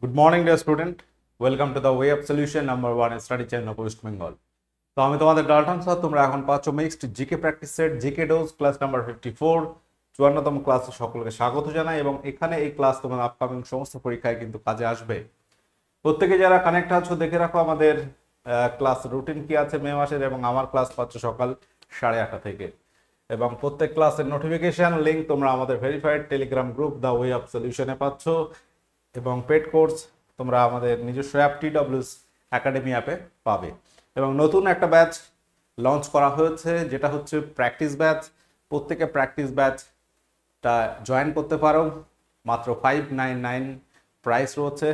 good morning dear student welcome to the way of solution number one study channel West Bengal তো আমি তোমাদের Dalton sir তোমরা এখন পাচ্ছ mixed GK practice set GK dose class number fifty four চুয়ান্নতম ক্লাসে সকলকে স্বাগত জানাই এবং এখানে এই ক্লাস তোমার আপকামিং সমস্ত পরীক্ষায় কিন্তু কাজে আসবে প্রত্যেকে যারা কানেক্ট আছো দেখে রাখো আমাদের ক্লাস রুটিন কি আছে মে মাসের এবং আমার ক্লাস পাচ্ছ সকাল সাড়ে আটটা থেকে এবং প্রত্যেক ক্লাসের নোটিফিকেশন লিঙ্ক তোমরা আমাদের verified Telegram group the way of সলিউশনে পাচ্ছ এবং পেড কোর্স তোমরা আমাদের নিজস্ব অ্যাপ টি ডাব্লিউস একাডেমি অ্যাপে পাবে এবং নতুন একটা ব্যাচ লঞ্চ করা হয়েছে যেটা হচ্ছে প্র্যাকটিস ব্যাচ প্রত্যেকে প্র্যাকটিস ব্যাচটা জয়েন করতে পারো মাত্র ফাইভ নাইন নাইন প্রাইস রয়েছে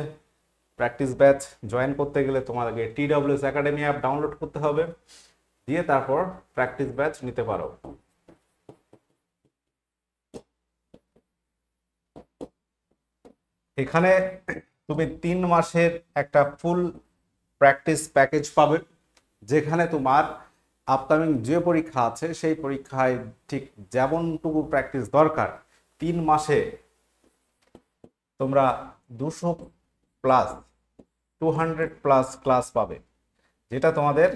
প্র্যাকটিস ব্যাচ জয়েন করতে গেলে তোমাদেরকে T WS academy app download করতে হবে দিয়ে তারপর প্র্যাকটিস ব্যাচ নিতে পারো এখানে তুমি তিন মাসের একটা ফুল প্র্যাকটিস প্যাকেজ পাবে যেখানে তোমার আপকামিং যে পরীক্ষা আছে সেই পরীক্ষায় ঠিক যেমনটুকু প্র্যাকটিস দরকার তিন মাসে তোমরা দুশো plus two hundred plus class পাবে যেটা তোমাদের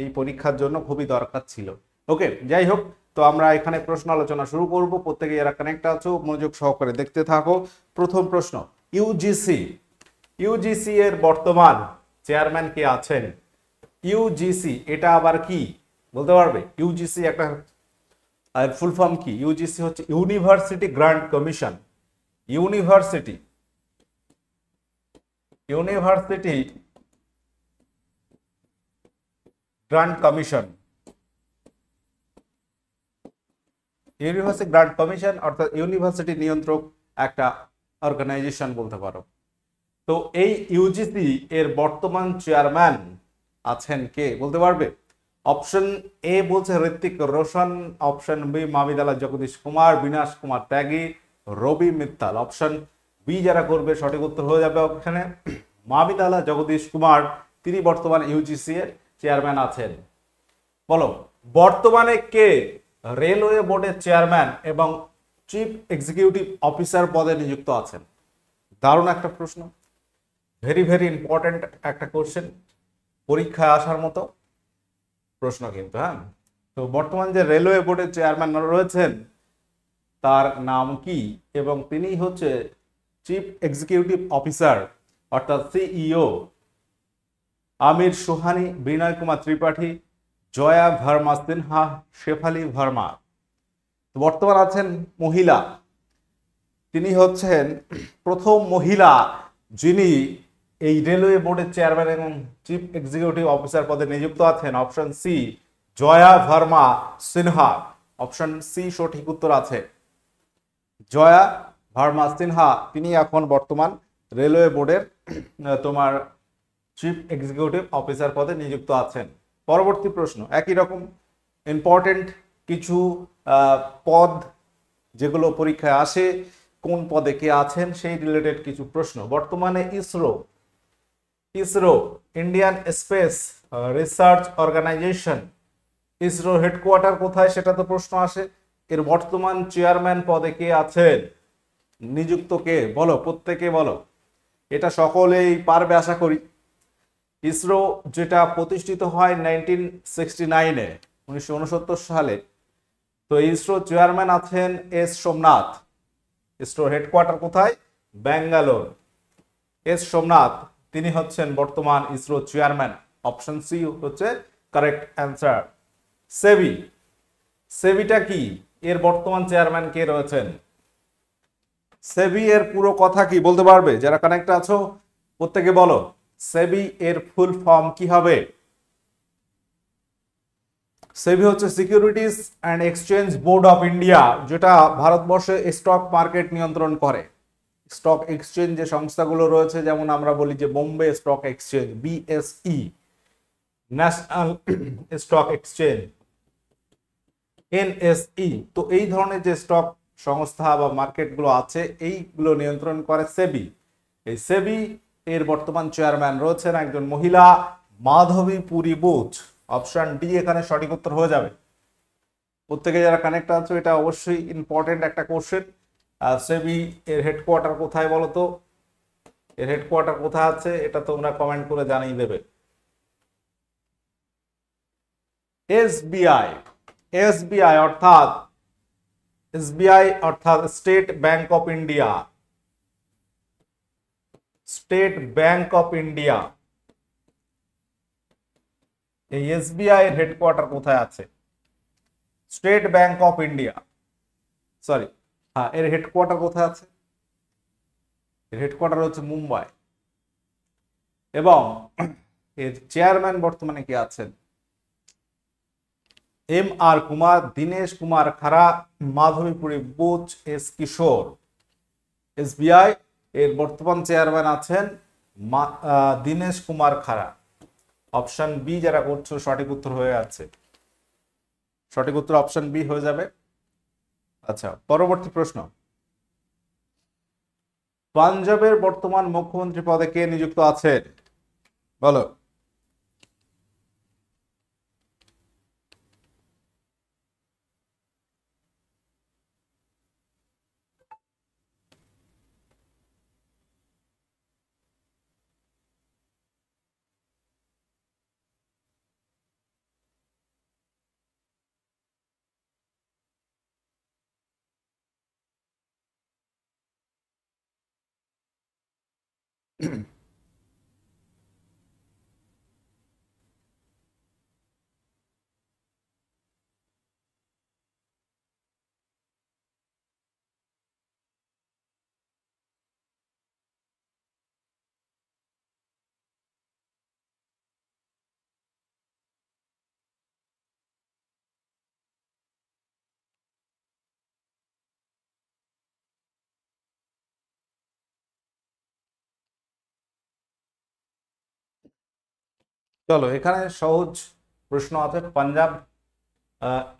এই পরীক্ষার জন্য খুবই দরকার ছিল ওকে যাই হোক তো আমরা এখানে প্রশ্ন আলোচনা শুরু করবো প্রত্যেকে যারা কানেক্ট আছো মনোযোগ সহকারে দেখতে থাকো প্রথম প্রশ্ন ইউজিসি ইউজিসি এর বর্তমান চেয়ারম্যান কে আছেন ইউজিসি এটা আবার কি বলতে পারবে ইউজিসি একটা আর ফুল ফর্ম কি ইউজিসি হচ্ছে university grant commission university university grant commission university grant commission অর্থাৎ ইউনিভার্সিটি নিয়ন্ত্রক একটা অর্গানাইজেশন বলতে পারো তো এই ইউজিসি এর বর্তমান চেয়ারম্যান আছেন কে বলতে পারবে অপশন এ বলছে ঋত্বিক রোশন অপশন বি মামিদালা জগদীশ কুমার বিনাশ কুমার ত্যাগী রবি মিত্তাল অপশন বি যারা করবে সঠিক উত্তর হয়ে যাবে ওখানে মামিদালা জগদীশ কুমার তিনি বর্তমান ইউজিসি এর চেয়ারম্যান আছেন বলো বর্তমানে কে রেলওয়ে বোর্ডের চেয়ারম্যান এবং চিফ এক্সিকিউটিভ অফিসার পদে নিযুক্ত আছেন দারুণ একটা প্রশ্ন ভেরি ভেরি ইম্পর্ট্যান্ট একটা কোশ্চেন পরীক্ষায় আসার মতো প্রশ্ন কিন্তু হ্যাঁ তো বর্তমান যে রেলওয়ে বোর্ডের চেয়ারম্যান রয়েছেন তার নাম কি এবং তিনি হচ্ছে চিফ এক্সিকিউটিভ অফিসার অর্থাৎ সিইও e আমির সোহানি বিনয় কুমার ত্রিপাঠী জয়া ভার্মা সিনহা শেফালি ভার্মা বর্তমান আছেন মহিলা তিনি হচ্ছেন প্রথম মহিলা যিনি এই রেলওয়ে বোর্ডের চেয়ারম্যান এবং চিফ এক্সিকিউটিভ অফিসার পদে নিযুক্ত আছেন option C Jaya Verma Sinha option C সঠিক উত্তর আছে জয়া ভার্মা সিনহা তিনি এখন বর্তমান রেলওয়ে বোর্ডের তোমার চিফ এক্সিকিউটিভ অফিসার পদে নিযুক্ত আছেন পরবর্তী প্রশ্ন একই রকম ইম্পর্টেন্ট কিছু পদ যেগুলো পরীক্ষায় আসে কোন পদে কে আছেন সেই রিলেটেড কিছু প্রশ্ন বর্তমানে ISRO ISRO Indian space research organisation ISRO headquarter কোথায় সেটা তো প্রশ্ন আসে এর বর্তমান চেয়ারম্যান পদে কে আছেন নিযুক্ত কে বলো প্রত্যেকে বলো এটা সকলেই পারবে আশা করি ইসরো যেটা প্রতিষ্ঠিত হয় নাইনটিন সিক্সটি নাইনে উনিশশো সালে তো ইসরোর চেয়ারম্যান আছেন এস সোমনাথ ইসরোর হেডকোয়ার্টার কোথায় ব্যাঙ্গালোর এস সোমনাথ তিনি হচ্ছেন বর্তমান ইসরোর চেয়ারম্যান অপশন সি হচ্ছে কারেক্ট অ্যান্সার সেবি সেবিটা কি এর বর্তমান চেয়ারম্যান কে রয়েছেন সেবি এর পুরো কথা কি বলতে পারবে যারা কানেক্ট আছো প্রত্যেকে বলো সেবি এর ফুল ফর্ম কি হবে সেবি হচ্ছে securities and exchange board of India যেটা ভারতবর্ষে স্টক মার্কেট নিয়ন্ত্রণ করে স্টক এক্সচেঞ্জ যে সংস্থাগুলো রয়েছে যেমন আমরা বলি যে Bombay stock exchange BSE national stock exchange NSE তো এই ধরনের যে স্টক সংস্থা বা মার্কেটগুলো আছে এইগুলো নিয়ন্ত্রণ করে সেবি এই সেবি এর বর্তমান চেয়ারম্যান রয়েছেন একজন মহিলা মাধবী পুরী বোধ অপশান ডি এখানে সঠিক উত্তর হয়ে যাবে প্রত্যেকে যারা কানেক্ট আছো এটা অবশ্যই ইম্পর্টেন্ট একটা কোশ্চেন আর সেবি এর হেডকোয়ার্টার কোথায় বলো তো এর হেডকোয়ার্টার কোথায় আছে এটা তোমরা কমেন্ট করে জানিয়ে দেবে এসবিআই এসবিআই অর্থাৎ এসবিআই অর্থাৎ state bank of India state bank of India এই এসবিআই এর হেডকোয়ার্টার কোথায় আছে state bank of India sorry হ্যাঁ এর হেডকোয়ার্টার কোথায় আছে এর হেডকোয়ার্টার হচ্ছে মুম্বাই এবং এর চেয়ারম্যান বর্তমানে কে আছেন M R Kumar Dinesh Kumar Khara Madhabi Puri Buch S Kishore SBI এর বর্তমান চেয়ারম্যান আছেন দীনেশ কুমার খাড়া অপশান বি যারা করছো সঠিক উত্তর হয়ে আছে সঠিক উত্তর অপশান বি হয়ে যাবে আচ্ছা পরবর্তী প্রশ্ন পাঞ্জাবের বর্তমান মুখ্যমন্ত্রী পদে কে নিযুক্ত আছেন বলো চলো এখানে সহজ প্রশ্ন আছে পাঞ্জাব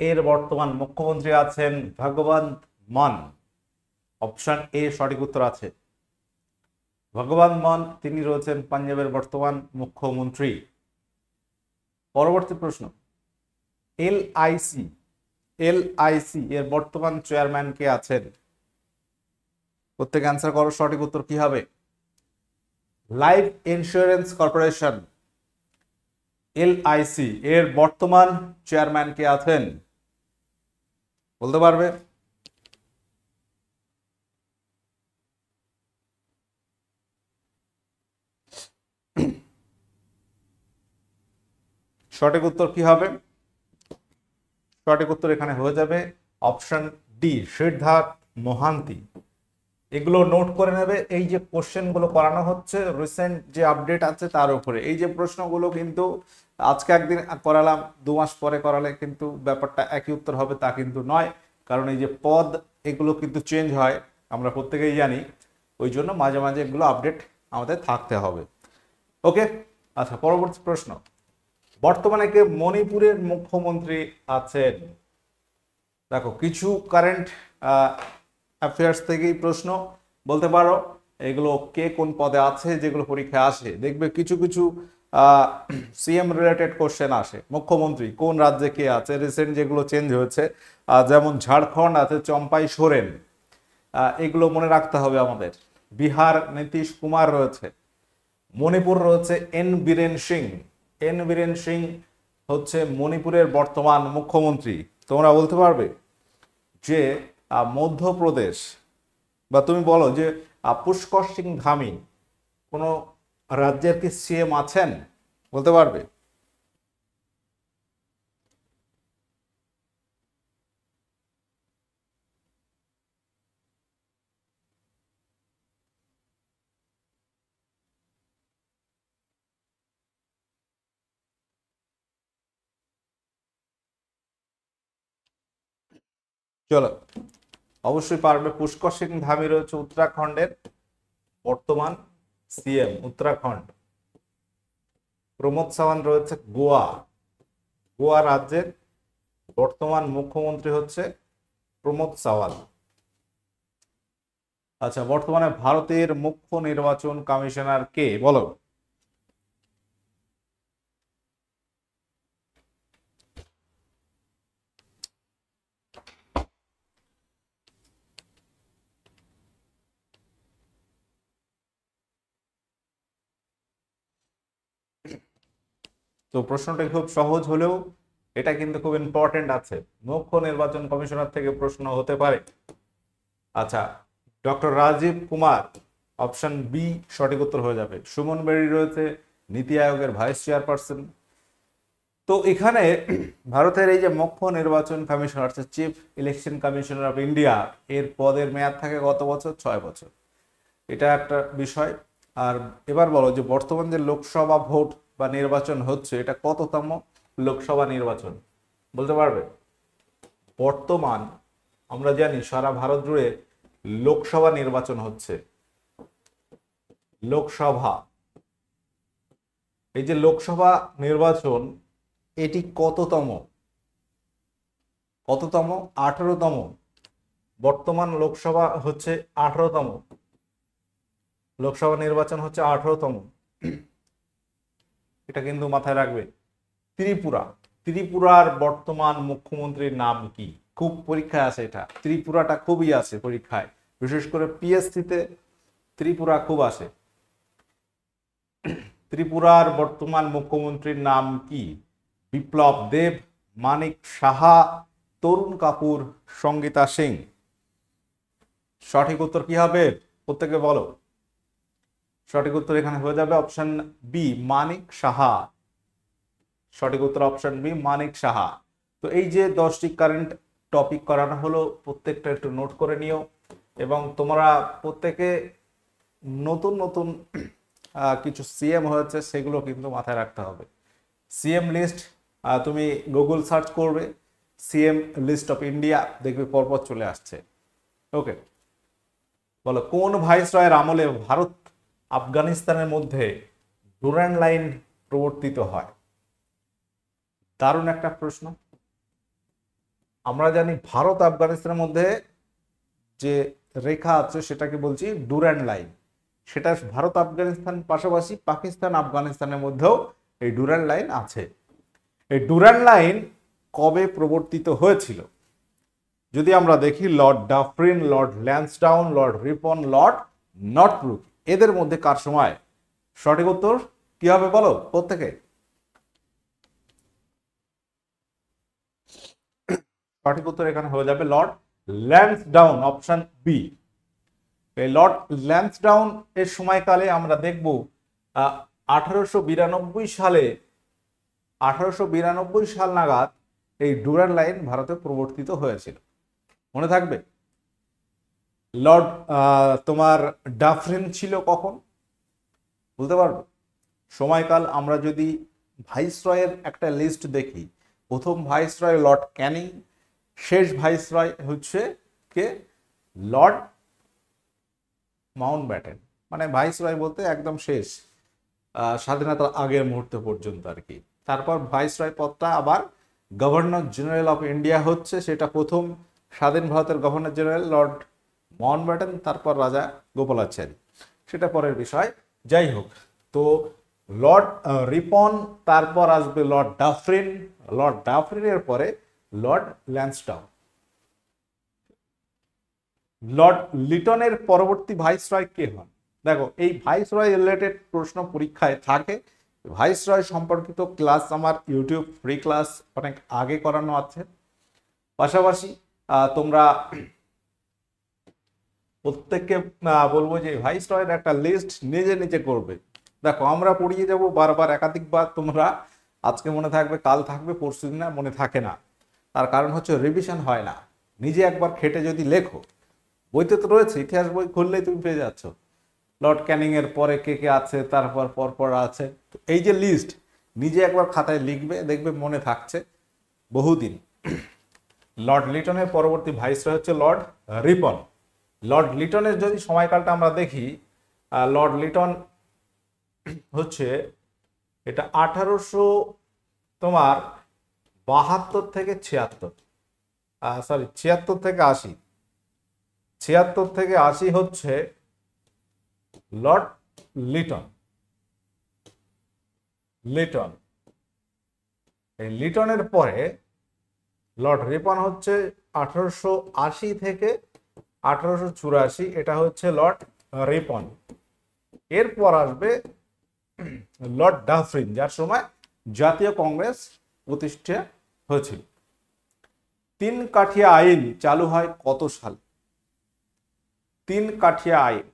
এর বর্তমান মুখ্যমন্ত্রী আছেন ভগবন্ত মান অপশন এ সঠিক উত্তর আছে ভগবান মন তিনি রয়েছেন পাঞ্জাবের বর্তমান মুখ্যমন্ত্রী পরবর্তী প্রশ্ন এল আইসি এল আইসি এর বর্তমান চেয়ারম্যান কে আছেন প্রত্যেক অ্যান্সার করো সঠিক উত্তর কি হবে লাইফ ইন্স্যুরেন্স কর্পোরেশন এলআইসি এর বর্তমান চেয়ারম্যান কে আছেন বলতে পারবে সঠিক উত্তর কি হবে সঠিক উত্তর এখানে হয়ে যাবে অপশন ডি সিদ্ধার্থ মহান্তি এগুলো নোট করে নেবে এই যে কোশ্চেন গুলো করানো হচ্ছে রিসেন্ট যে আপডেট আছে তার উপরে এই যে প্রশ্নগুলো কিন্তু আজকে একদিন করালাম দু মাস পরে করালে কিন্তু ব্যাপারটা একই উত্তর হবে তা কিন্তু নয় কারণ এই যে পদ এগুলো কিন্তু চেঞ্জ হয় আমরা প্রত্যেকেই জানি ওই জন্য মাঝে মাঝে এগুলো আপডেট আমাদের থাকতে হবে ওকে আচ্ছা পরবর্তী প্রশ্ন বর্তমানে কে মণিপুরের মুখ্যমন্ত্রী আছেন দেখো কিছু কারেন্ট অ্যাফেয়ার্স থেকেই প্রশ্ন বলতে পারো এগুলো কে কোন পদে আছে যেগুলো পরীক্ষায় আসে দেখবে কিছু কিছু সিএম রিলেটেড কোশ্চেন আসে মুখ্যমন্ত্রী কোন রাজ্যে কে আছে রিসেন্ট যেগুলো চেঞ্জ হয়েছে যেমন ঝাড়খণ্ড আছে চম্পাই সোরেন এগুলো মনে রাখতে হবে আমাদের বিহার নীতিশ কুমার রয়েছে মণিপুর রয়েছে এন বীরেন সিং এন বীরেন সিং হচ্ছে মণিপুরের বর্তমান মুখ্যমন্ত্রী তোমরা বলতে পারবে যে মধ্যপ্রদেশ বা তুমি বলো যে পুষ্কর সিং ধামি কোনো রাজ্যের কি সিএম আছেন বলতে পারবে চলো অবশ্যই পারবে পুষ্কর সিং ধামি রয়েছে উত্তরাখণ্ডের বর্তমান সিএম উত্তরাখণ্ড প্রমোদ সাওয়ান্ত রয়েছে গোয়া গোয়া রাজ্যের বর্তমান মুখ্যমন্ত্রী হচ্ছে প্রমোদ সাওয়াল আচ্ছা বর্তমানে ভারতের মুখ্য নির্বাচন কমিশনার কে বলো তো প্রশ্নটা খুব সহজ হলেও এটা কিন্তু খুব ইম্পর্টেন্ট আছে মুখ্য নির্বাচন কমিশনার থেকে প্রশ্ন হতে পারে আচ্ছা doctor Rajiv Kumar option B সঠিক উত্তর হয়ে যাবে সুমন বেরি রয়েছে নীতি আয়োগের ভাইস চেয়ারপারসন তো এখানে ভারতের এই যে মুখ্য নির্বাচন কমিশন অর্থাৎ chief election commissioner of India এর পদের মেয়াদ থাকে গত বছর ছয় বছর এটা একটা বিষয় আর এবার বলো যে বর্তমান যে লোকসভা ভোট বা নির্বাচন হচ্ছে এটা কততম লোকসভা নির্বাচন বলতে পারবে বর্তমান আমরা জানি সারা ভারত জুড়ে লোকসভা নির্বাচন হচ্ছে লোকসভা এই যে লোকসভা নির্বাচন এটি কততম কততম আঠারোতম বর্তমান লোকসভা হচ্ছে আঠারোতম লোকসভা নির্বাচন হচ্ছে আঠারোতম এটা কিন্তু মাথায় রাখবে ত্রিপুরা ত্রিপুরার বর্তমান মুখ্যমন্ত্রীর নাম কি খুব পরীক্ষায় আছে এটা ত্রিপুরাটা খুবই আছে পরীক্ষায় বিশেষ করে পিএসসিতে ত্রিপুরা খুব আছে ত্রিপুরার বর্তমান মুখ্যমন্ত্রীর নাম কি বিপ্লব দেব মানিক সাহা তরুণ কাপুর সঙ্গীতা সিং সঠিক উত্তর কি হবে প্রত্যেকে বলো সঠিক উত্তর এখানে হয়ে যাবে অপশন বি মানিক সাহা সঠিক উত্তর অপশন বি মানিক সাহা তো এই যে দশটি কারেন্ট টপিক করানো হলো প্রত্যেকটা একটু নোট করে নিও এবং তোমরা প্রত্যেকে নতুন নতুন কিছু সিএম হয়েছে সেগুলো কিন্তু মাথায় রাখতে হবে সিএম লিস্ট তুমি গুগল সার্চ করবে সিএম লিস্ট অফ ইন্ডিয়া দেখবে পরপর চলে আসছে ওকে বলো কোন ভাইসরয়ের আমলে ভারত আফগানিস্তানের মধ্যে ডোরান লাইন প্রবর্তিত হয় দারুণ একটা প্রশ্ন আমরা জানি ভারত আফগানিস্তানের মধ্যে যে রেখা আছে সেটাকে বলছি ডুরান লাইন সেটা ভারত আফগানিস্তান পাশাপাশি পাকিস্তান আফগানিস্তানের মধ্যেও এই ডুরান লাইন আছে এই ডুরান লাইন কবে প্রবর্তিত হয়েছিল যদি আমরা দেখি Lord Dufferin Lord Lansdowne Lord Ripon Lord Northbrook এদের মধ্যে কার সময় সঠিক উত্তর কি হবে বলো প্রত্যেকে সঠিক উত্তর এখানে হয়ে যাবে Lord Lansdowne option B Lord Lansdowne এর সময়কালে আমরা দেখব আঠারোশো সালে আঠারোশো সাল নাগাদ এই ডুরার লাইন ভারতে প্রবর্তিত হয়েছিল মনে থাকবে লর্ড তোমার ডাফরেন ছিল কখন বলতে পারবো সময়কাল আমরা যদি ভাইসরয়ের একটা লিস্ট দেখি প্রথম ভাইসরয় লর্ড ক্যানিং শেষ ভাইসরয় হচ্ছে কে লর্ড মাউন্ট ব্যাটেন মানে ভাইসরয় বলতে একদম শেষ স্বাধীনতার আগের মুহূর্ত পর্যন্ত আর কি তারপর ভাইসরয় পদটা আবার গভর্নর জেনারেল অফ ইন্ডিয়া হচ্ছে সেটা প্রথম স্বাধীন ভারতের গভর্নর জেনারেল লর্ড ব্যাটেন তারপর রাজা গোপালাচারী সেটা পরের বিষয় যাই হোক তো লর্ড রিপন তারপর আসবে লর্ড ডাফরিন লর্ড ডাফরিনের পরে লর্ড ল্যান্সটাউন লর্ড লিটনের পরবর্তী ভাইসরয় কে হন দেখো এই ভাইসরয় রিলেটেড প্রশ্ন পরীক্ষায় থাকে ভাইসরয় সম্পর্কিত ক্লাস আমার ইউটিউব ফ্রি ক্লাস অনেক আগে করানো আছে পাশাপাশি তোমরা প্রত্যেককে বলবো যে ভাইস রয়ের একটা লিস্ট নিজে নিজে করবে দেখো আমরা পড়িয়ে যাব বারবার একাধিকবার তোমরা আজকে মনে থাকবে কাল থাকবে পরশু দিন মনে থাকে না তার কারণ হচ্ছে রিভিশন হয় না নিজে একবার খেটে যদি লেখো বইতে তো রয়েছে ইতিহাস বই খুললেই তুমি পেয়ে যাচ্ছ লর্ড ক্যানিংয়ের পরে কে কে আছে তারপর পরপর আছে তো এই যে লিস্ট নিজে একবার খাতায় লিখবে দেখবে মনে থাকছে বহুদিন লর্ড লিটনের পরবর্তী ভাইসরয় হচ্ছে লর্ড রিপন লর্ড লিটনের যদি সময়কালটা আমরা দেখি লর্ড লিটন হচ্ছে এটা আঠারোশো তোমার বাহাত্তর থেকে ছিয়াত্তর সরি ছিয়াত্তর থেকে আশি ছিয়াত্তর থেকে আশি হচ্ছে লর্ড লিটন লিটন এই লিটনের পরে লর্ড রিপন হচ্ছে আঠারোশো আশি থেকে আঠারোশো চুরাশি এটা হচ্ছে লর্ড রেপন এরপর আসবে লর্ড ডাফরিন যার সময় জাতীয় কংগ্রেস প্রতিষ্ঠা হয়েছিল তিন কাঠিয়া আইন চালু হয় কত সালে তিন কাঠিয়া আইন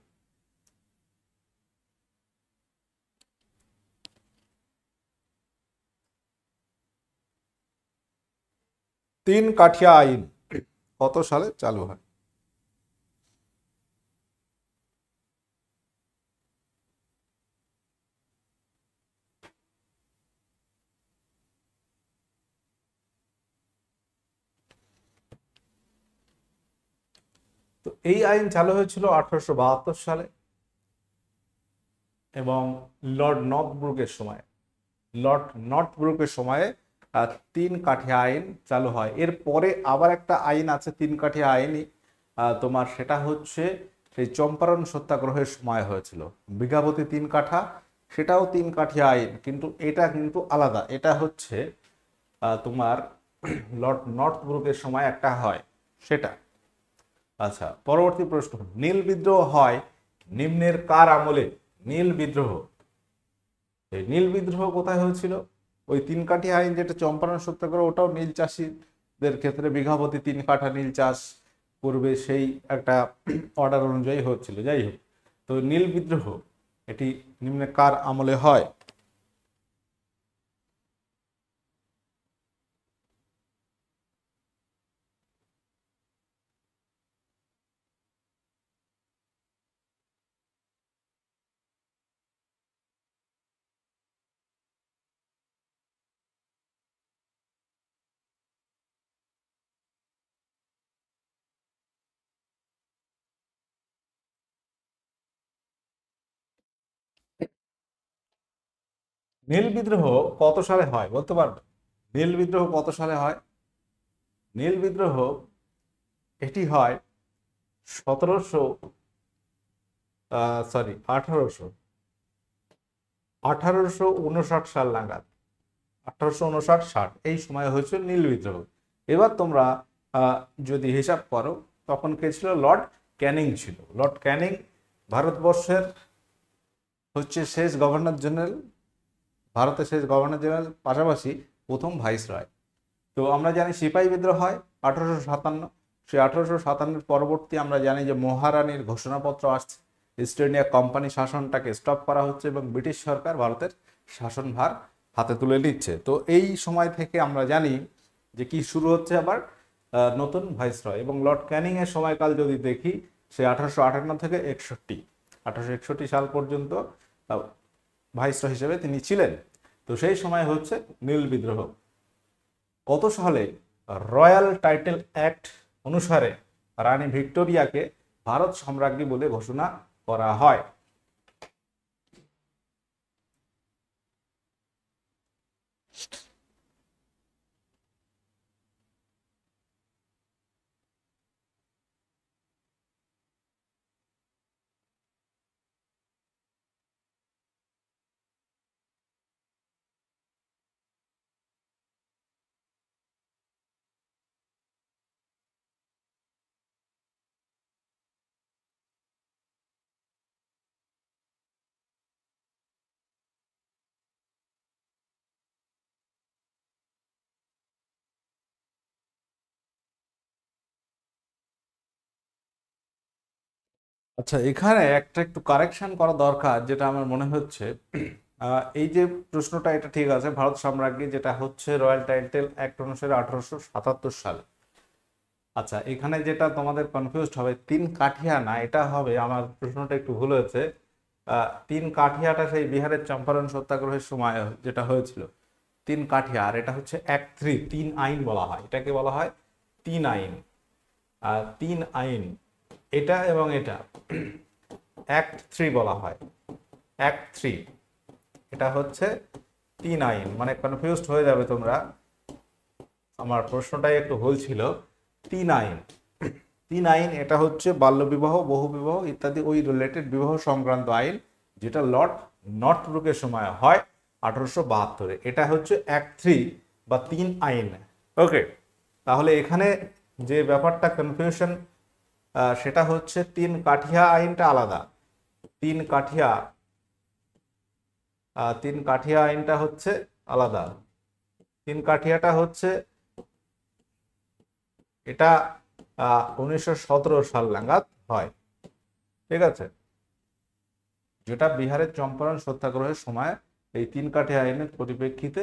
তিন কাঠিয়া আইন কত সালে চালু হয় তো এই আইন চালু হয়েছিল আঠারোশো সালে এবং লর্ড নর্থব্রুকের সময় লর্ড নর্থব্রুকের সময়ে তিন কাঠি আইন চালু হয় এর পরে আবার একটা আইন আছে তিন কাঠি আইনই তোমার সেটা হচ্ছে সেই চম্পারণ সত্যাগ্রহের সময় হয়েছিল বিঘাপতি তিন কাঠা সেটাও তিন কাঠি আইন কিন্তু এটা কিন্তু আলাদা এটা হচ্ছে তোমার লর্ড নর্থব্রুকের সময় একটা হয় সেটা আচ্ছা পরবর্তী প্রশ্ন নীল বিদ্রোহ হয় নিম্নের কার আমলে নীল বিদ্রোহ নীল বিদ্রোহ কোথায় হয়েছিল ওই তিন কাঠি আইন যেটা চম্পারণ সত্যাগ্রহ ওটাও নীল চাষিদের ক্ষেত্রে বিঘাপতি তিন কাঠা নীল চাষ করবে সেই একটা অর্ডার অনুযায়ী হচ্ছিল যাই হোক তো নীল বিদ্রোহ এটি নিম্নে কার আমলে হয় নীল বিদ্রোহ কত সালে হয় বলতে পারবে নীল বিদ্রোহ কত সালে হয় নীল বিদ্রোহ এটি হয় সতেরোশো সরি আঠারোশো আঠারোশো উনষাট সাল নাগাদ আঠারোশো উনষাট ষাট এই সময় হয়েছিল নীল বিদ্রোহ এবার তোমরা যদি হিসাব করো তখন কে ছিল লর্ড ক্যানিং ছিল লর্ড ক্যানিং ভারতবর্ষের হচ্ছে শেষ গভর্নর জেনারেল ভারতের শেষ গভর্নর জেনারেল পাশাপাশি প্রথম ভাইসরয় তো আমরা জানি সিপাহী বিদ্রোহ হয় আঠারোশো সাতান্ন সেই আঠারোশো সাতান্নের পরবর্তী আমরা জানি যে মহারানীর ঘোষণাপত্র আসছে ইস্ট ইন্ডিয়া কোম্পানি শাসনটাকে স্টপ করা হচ্ছে এবং ব্রিটিশ সরকার ভারতের শাসনভার হাতে তুলে নিচ্ছে তো এই সময় থেকে আমরা জানি যে কি শুরু হচ্ছে আবার নতুন ভাইসরয় এবং লর্ড ক্যানিংয়ের সময়কাল যদি দেখি সে আঠারোশো আটান্ন থেকে একষট্টি আঠারোশো একষট্টি সাল পর্যন্ত ভাইসরয় হিসেবে তিনি ছিলেন তো সেই সময় হচ্ছে নীল বিদ্রোহ কত সালে রয়্যাল টাইটেল অ্যাক্ট অনুসারে রানী ভিক্টোরিয়াকে ভারত সম্রাজ্ঞী বলে ঘোষণা করা হয় আচ্ছা এখানে একটা একটু কারেকশন করা দরকার যেটা আমার মনে হচ্ছে এই যে প্রশ্নটা এটা ঠিক আছে ভারত সাম্রাজ্ঞী যেটা হচ্ছে রয়্যাল টাইটেল অ্যাক্ট অনুসারে আঠারোশো সাতাত্তর সালে আচ্ছা এখানে যেটা তোমাদের কনফিউজড হবে তিন কাঠিয়া না এটা হবে আমার প্রশ্নটা একটু ভুল হয়েছে তিন কাঠিয়াটা সেই বিহারের চম্পারণ সত্যাগ্রহের সময় যেটা হয়েছিল তিন কাঠিয়া আর এটা হচ্ছে এক থ্রি তিন আইন বলা হয় এটাকে বলা হয় তিন আইন আর তিন আইন এটা এবং এটা অ্যাক্ট থ্রি বলা হয় অ্যাক্ট থ্রি এটা হচ্ছে তিন আইন মানে কনফিউজড হয়ে যাবে তোমরা আমার প্রশ্নটাই একটু ভুল ছিল তিন আইন তিন আইন এটা হচ্ছে বাল্যবিবাহ বহুবিবাহ ইত্যাদি ওই রিলেটেড বিবাহ সংক্রান্ত আইন যেটা লর্ড নর্থব্রুকের সময় হয় আঠারোশো বাহাত্তরে এটা হচ্ছে এক থ্রি বা তিন আইন ওকে তাহলে এখানে যে ব্যাপারটা কনফিউশন সেটা হচ্ছে তিন কাঠিয়া আইনটা আলাদা তিন কাঠিয়া তিন কাঠিয়া আইনটা হচ্ছে আলাদা তিন কাঠিয়াটা হচ্ছে এটা উনিশশো সাল নাগাদ হয় ঠিক আছে যেটা বিহারের চম্পারণ সত্যাগ্রহের সময় এই তিন কাঠি আইনের পরিপ্রেক্ষিতে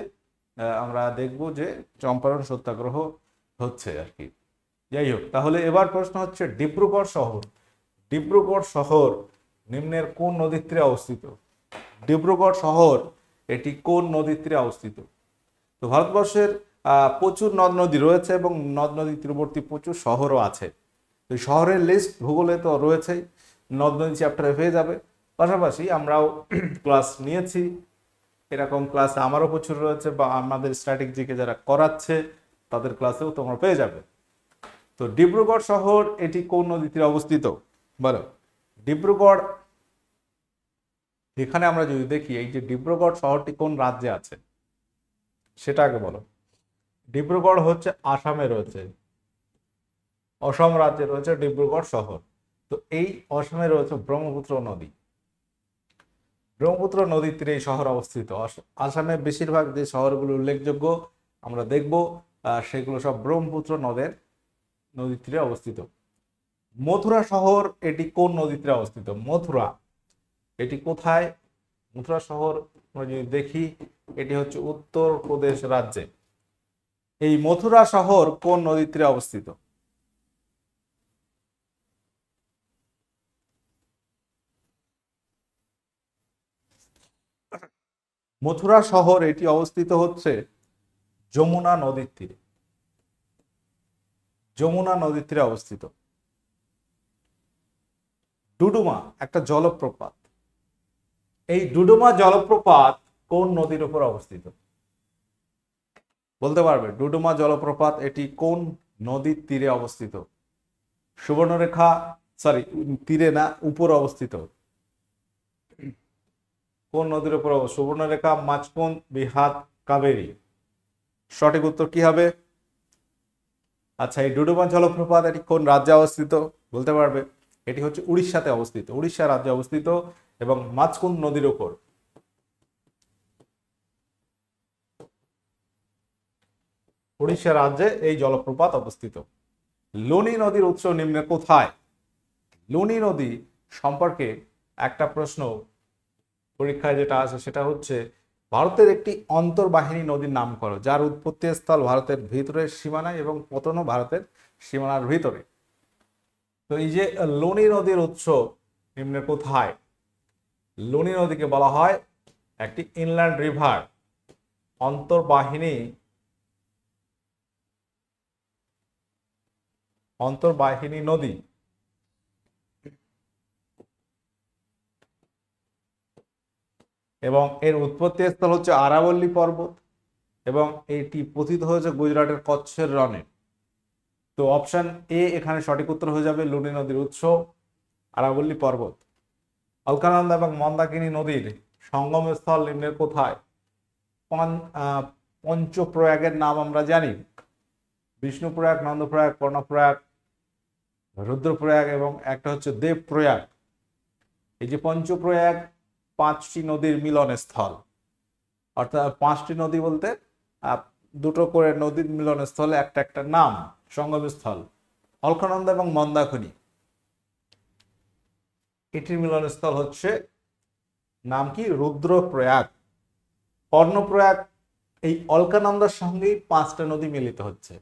আমরা দেখব যে চম্পারণ সত্যাগ্রহ হচ্ছে আর কি যাই হোক তাহলে এবার প্রশ্ন হচ্ছে ডিব্রুগড় শহর ডিব্রুগড় শহর নিম্নের কোন নদীর তীরে অবস্থিত ডিব্রুগড় শহর এটি কোন নদীর তীরে অবস্থিত তো ভারতবর্ষের প্রচুর নদ নদী রয়েছে এবং নদ নদী তীরবর্তী প্রচুর শহরও আছে তো শহরের লিস্ট ভূগোলে তো রয়েছেই নদ নদী চ্যাপ্টারে হয়ে যাবে পাশাপাশি আমরাও ক্লাস নিয়েছি এরকম ক্লাস আমারও প্রচুর রয়েছে বা আমাদের স্ট্র্যাটেজিকে যারা করাচ্ছে তাদের ক্লাসেও তোমরা পেয়ে যাবে তো ডিব্রুগড় শহর এটি কোন নদীতে অবস্থিত বলো ডিব্রুগড় এখানে আমরা যদি দেখি এই যে ডিব্রুগড় শহরটি কোন রাজ্যে আছে সেটা আগে বলো ডিব্রুগড় হচ্ছে আসামে রয়েছে অসম রাজ্যে রয়েছে ডিব্রুগড় শহর তো এই অসমে রয়েছে ব্রহ্মপুত্র নদী ব্রহ্মপুত্র নদীর তীরে এই শহর অবস্থিত আসামে বেশিরভাগ যে শহরগুলো উল্লেখযোগ্য আমরা দেখব সেগুলো সব ব্রহ্মপুত্র নদের নদীর তীরে অবস্থিত মথুরা শহর এটি কোন নদীর তীরে অবস্থিত মথুরা এটি কোথায় মথুরা শহর আমরা যদি দেখি এটি হচ্ছে উত্তরপ্রদেশ রাজ্যে এই মথুরা শহর কোন নদীর তীরে অবস্থিত মথুরা শহর এটি অবস্থিত হচ্ছে যমুনা নদীর তীরে যমুনা নদীর তীরে অবস্থিত ডুডুমা একটা জলপ্রপাত এই ডুডুমা জলপ্রপাত কোন নদীর উপর অবস্থিত বলতে পারবে ডুডুমা জলপ্রপাত এটি কোন নদীর তীরে অবস্থিত সুবর্ণরেখা সরি তীরে না উপর অবস্থিত কোন নদীর উপর সুবর্ণরেখা মাঝপন বিহাত কাবেরী সঠিক উত্তর কি হবে আচ্ছা এই ডুডুমা জলপ্রপাত এটি কোন রাজ্যে অবস্থিত বলতে পারবে এটি হচ্ছে উড়িষ্যাতে অবস্থিত উড়িষ্যা রাজ্যে অবস্থিত এবং মাঝকুন নদীর ওপর উড়িষ্যা রাজ্যে এই জলপ্রপাত অবস্থিত লুনি নদীর উৎস নিম্নে কোথায় লুনি নদী সম্পর্কে একটা প্রশ্ন পরীক্ষায় যেটা আছে সেটা হচ্ছে ভারতের একটি অন্তর্বাহিনী নদীর নাম করো যার উৎপত্তি স্থল ভারতের ভিতরের সীমানায় এবং পতনও ভারতের সীমানার ভিতরে তো এই যে লোনি নদীর উৎস নিম্নে কোথায় লোনি নদীকে বলা হয় একটি ইনল্যান্ড রিভার অন্তর্বাহিনী অন্তর্বাহিনী নদী এবং এর উৎপত্তি স্থল হচ্ছে আরাবল্লী পর্বত এবং এটি পথিত হয়েছে গুজরাটের কচ্ছের রনে তো অপশান এ এখানে সঠিক উত্তর হয়ে যাবে লুনি নদীর উৎস আরাবল্লী পর্বত অলকানন্দা এবং মন্দাকিনী নদীর সঙ্গমস্থল নিম্নের কোথায় পঞ্চপ্রয়াগের নাম আমরা জানি বিষ্ণুপ্রয়াগ নন্দপ্রয়াগ কর্ণপ্রয়াগ রুদ্রপ্রয়াগ এবং একটা হচ্ছে দেবপ্রয়াগ এই যে পঞ্চপ্রয়াগ পাঁচটি নদীর মিলনস্থল অর্থাৎ পাঁচটি নদী বলতে দুটো করে নদীর মিলনস্থলে একটা একটা নাম সঙ্গমস্থল অলকানন্দা এবং মন্দাখনি এটির মিলনস্থল হচ্ছে নাম কি রুদ্রপ্রয়াগ কর্ণপ্রয়াগ এই অলকানন্দার সঙ্গেই পাঁচটা নদী মিলিত হচ্ছে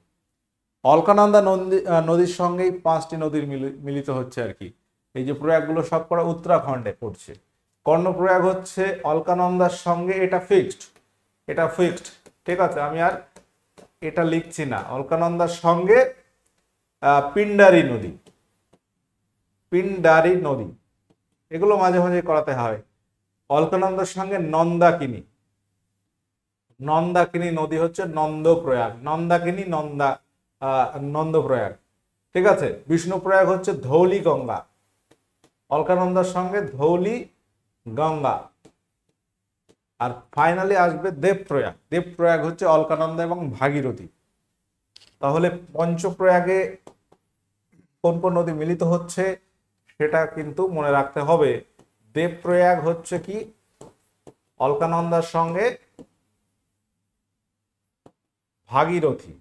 অলকানন্দা নদী নদীর সঙ্গেই পাঁচটি নদীর মিলিত হচ্ছে আর কি এই যে প্রয়াগগুলো সব করা উত্তরাখণ্ডে পড়ছে কর্ণপ্রয়াগ হচ্ছে অলকানন্দার সঙ্গে এটা ফিক্সড এটা ফিক্সড ঠিক আছে আমি আর এটা লিখছি না অলকানন্দার সঙ্গে পিন্ডারি নদী পিন্ডারি নদী এগুলো মাঝে মাঝে করাতে হয় অলকানন্দার সঙ্গে নন্দাকিনী নন্দাকিনী নদী হচ্ছে নন্দপ্রয়াগ নন্দাকিনী নন্দা নন্দপ্রয়াগ ঠিক আছে বিষ্ণুপ্রয়াগ হচ্ছে ধৌলি গঙ্গা অলকানন্দার সঙ্গে ধৌলি গঙ্গা আর ফাইনালি আসবে দেবপ্রয়াগ দেবপ্রয়াগ হচ্ছে অলকানন্দা এবং ভাগীরথী তাহলে পঞ্চপ্রয়াগে কোন কোন নদী মিলিত হচ্ছে সেটা কিন্তু মনে রাখতে হবে দেবপ্রয়াগ হচ্ছে কি অলকানন্দার সঙ্গে ভাগীরথী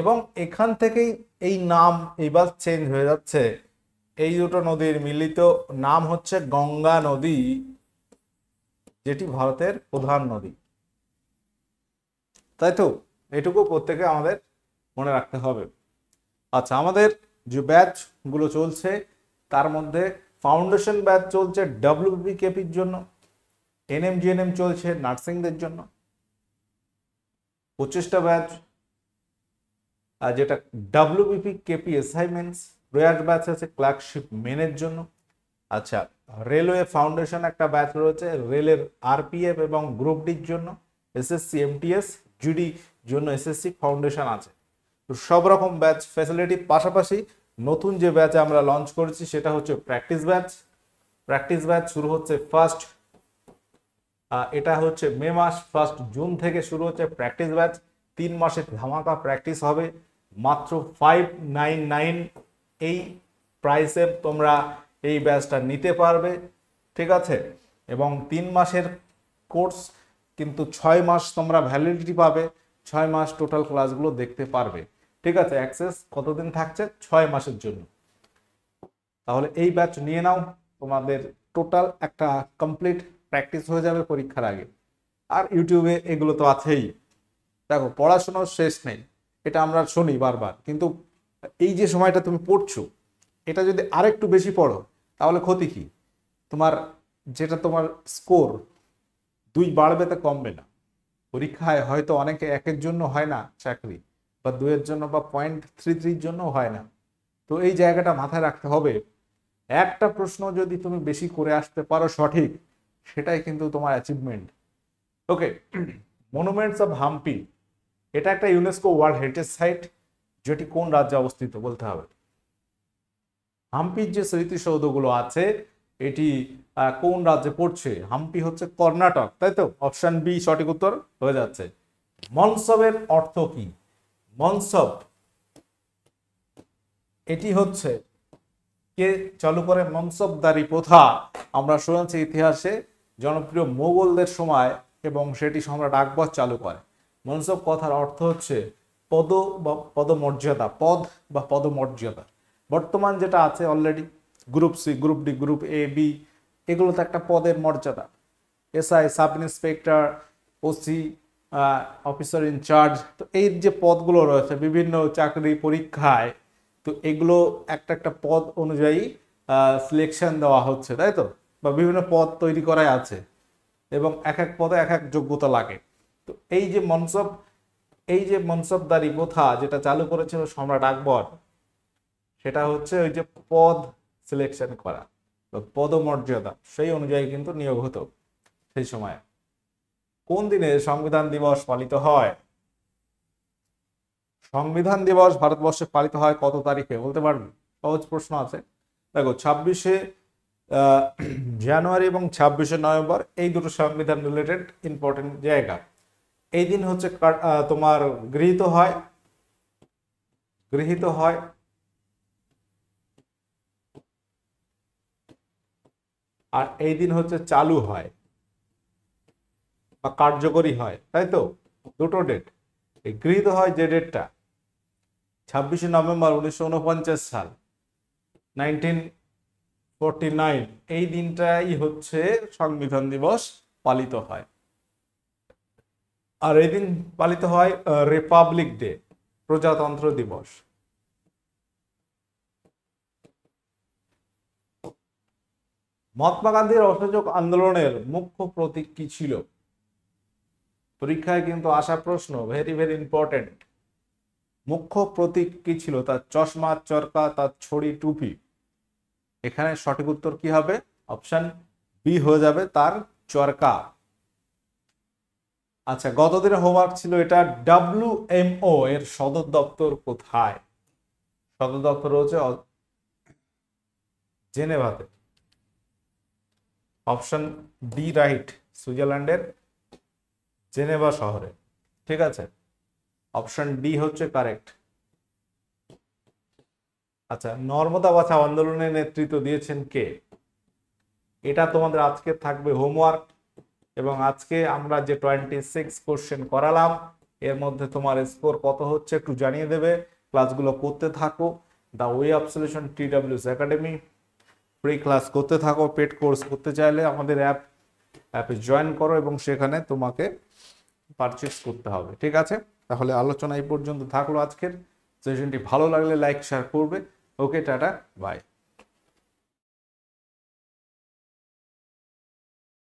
এবং এখান থেকেই এই নাম এবার চেঞ্জ হয়ে যাচ্ছে এই দুটো নদীর মিলিত নাম হচ্ছে গঙ্গা নদী যেটি ভারতের প্রধান নদী তাই তো এটুকু প্রত্যেকে আমাদের মনে রাখতে হবে আচ্ছা আমাদের যে ব্যাচগুলো চলছে তার মধ্যে ফাউন্ডেশন ব্যাচ চলছে ডাব্লিউবি কেপির জন্য এনএম জিএনএম চলছে নার্সিংদের জন্য পঁচিশটা ব্যাচ যেটা ডাব্লিউবিপি কেপি অ্যাসাইনমেন্টস রেয়ার ব্যাচ আছে ক্লার্কশিপ মেনের জন্য আচ্ছা রেলওয়ে ফাউন্ডেশন একটা ব্যাচ রয়েছে রেলের আরপিএফ এবং গ্রুপ ডির জন্য এসএসসি এমটিএস জিডি জন্য এসএসসি ফাউন্ডেশন আছে তো সব রকম ব্যাচ ফ্যাসিলিটি পাশাপাশি নতুন যে ব্যাচ আমরা লঞ্চ করেছি সেটা হচ্ছে প্র্যাকটিস ব্যাচ প্র্যাকটিস ব্যাচ শুরু হচ্ছে ফার্স্ট এটা হচ্ছে মে মাস ফার্স্ট জুন থেকে শুরু হচ্ছে প্র্যাকটিস ব্যাচ তিন মাসের ধামাকা প্র্যাকটিস হবে মাত্র ফাইভ নাইন নাইন এই প্রাইসে তোমরা এই ব্যাচটা নিতে পারবে ঠিক আছে এবং তিন মাসের কোর্স কিন্তু ছয় মাস তোমরা ভ্যালিডিটি পাবে ছয় মাস টোটাল ক্লাসগুলো দেখতে পারবে ঠিক আছে অ্যাক্সেস কতদিন থাকছে ছয় মাসের জন্য তাহলে এই ব্যাচ নিয়ে নাও তোমাদের টোটাল একটা কমপ্লিট প্র্যাকটিস হয়ে যাবে পরীক্ষার আগে আর ইউটিউবে এগুলো তো আছেই দেখো পড়াশোনার শেষ নেই এটা আমরা শুনি বারবার কিন্তু এই যে সময়টা তুমি পড়ছো এটা যদি আরেকটু বেশি পড়ো তাহলে ক্ষতি কি তোমার যেটা তোমার স্কোর দুই বাড়বে তা কমবে না পরীক্ষায় হয়তো অনেকে একের জন্য হয় না চাকরি বা দুয়ের জন্য বা পয়েন্ট থ্রি থ্রির জন্য হয় না তো এই জায়গাটা মাথায় রাখতে হবে একটা প্রশ্ন যদি তুমি বেশি করে আসতে পারো সঠিক সেটাই কিন্তু তোমার achievement okay monuments of Hampi এটা একটা ইউনেস্কো ওয়ার্ল্ড হেরিটেজ সাইট যেটি কোন রাজ্যে অবস্থিত বলতে হবে হাম্পির যে স্মৃতিসৌধগুলো আছে এটি কোন রাজ্যে পড়ছে হাম্পি হচ্ছে কর্ণাটক তাই তো অপশান বি সঠিক উত্তর হয়ে যাচ্ছে মনসবের অর্থ কি মনসব এটি হচ্ছে কে চালু করে মনসবদারি প্রথা আমরা শুনেছি ইতিহাসে জনপ্রিয় মোগলদের সময় এবং সেটি সম্রাট আকবর চালু করে মনসব কথার অর্থ হচ্ছে পদ বা পদমর্যাদা পদ বা পদমর্যাদা বর্তমান যেটা আছে already group C group D group A B এগুলো তো একটা পদের মর্যাদা SI sub inspector OC officer in charge তো এই যে পদগুলো রয়েছে বিভিন্ন চাকরি পরীক্ষায় তো এগুলো একটা একটা পদ অনুযায়ী সিলেকশন দেওয়া হচ্ছে তাই তো বা বিভিন্ন পদ তৈরি করাই আছে এবং এক এক পদে এক এক যোগ্যতা লাগে তো এই যে মনসব এই যে মনসবদারি প্রথা যেটা চালু করেছিল সম্রাট আকবর সেটা হচ্ছে ওই যে পদ সিলেকশন করা পদমর্যাদা সেই অনুযায়ী কিন্তু নিয়োগ হতো সেই সময়ে কোন দিনে সংবিধান দিবস পালিত হয় সংবিধান দিবস ভারতবর্ষে পালিত হয় কত তারিখে বলতে পারবি সহজ প্রশ্ন আছে দেখো ছাব্বিশে জানুয়ারি এবং ছাব্বিশে নভেম্বর এই দুটো সংবিধান রিলেটেড ইম্পর্টেন্ট জায়গা এই দিন হচ্ছে তোমার গৃহীত হয় গৃহীত হয় আর এই দিন হচ্ছে চালু হয় বা কার্যকরী হয় তাই তো দুটো ডেট এই গৃহীত হয় যে ডেটটা ছাব্বিশে নভেম্বর উনিশশো উনপঞ্চাশ সাল নাইনটিন এই দিনটাই হচ্ছে সংবিধান দিবস পালিত হয় আর এদিন পালিত হয় রিপাবলিক ডে প্রজাতন্ত্র দিবস মহাত্মা গান্ধীর অসহযোগ আন্দোলনের মুখ্য প্রতীক কি ছিল পরীক্ষায় কিন্তু আসা প্রশ্ন ভেরি ভেরি ইম্পর্টেন্ট মুখ্য প্রতীক কি ছিল তার চশমা চরকা তার ছড়ি টুপি এখানে সঠিক উত্তর কি হবে অপশন বি হয়ে যাবে তার চরকা আচ্ছা গতদিনের হোমওয়ার্ক ছিল এটা ডাব্লিউ এমও এর সদর দপ্তর কোথায় সদর দপ্তর রয়েছে জেনেভাতে অপশন ডি রাইট সুইজারল্যান্ডের জেনেভা শহরে ঠিক আছে অপশন ডি হচ্ছে কারেক্ট আচ্ছা নর্মদা বাছা আন্দোলনের নেতৃত্ব দিয়েছেন কে এটা তোমাদের আজকে থাকবে হোমওয়ার্ক এবং আজকে আমরা যে টোয়েন্টি সিক্স কোশ্চেন করালাম এর মধ্যে তোমার স্কোর কত হচ্ছে একটু জানিয়ে দেবে ক্লাসগুলো করতে থাকো the way of solution T WS academy free class করতে থাকো পেড কোর্স করতে চাইলে আমাদের অ্যাপ অ্যাপে জয়েন করো এবং সেখানে তোমাকে পারচেস করতে হবে ঠিক আছে তাহলে আলোচনা এই পর্যন্ত থাকলো আজকের সেশনটি ভালো লাগলে লাইক শেয়ার করবে ওকে টাটা বাই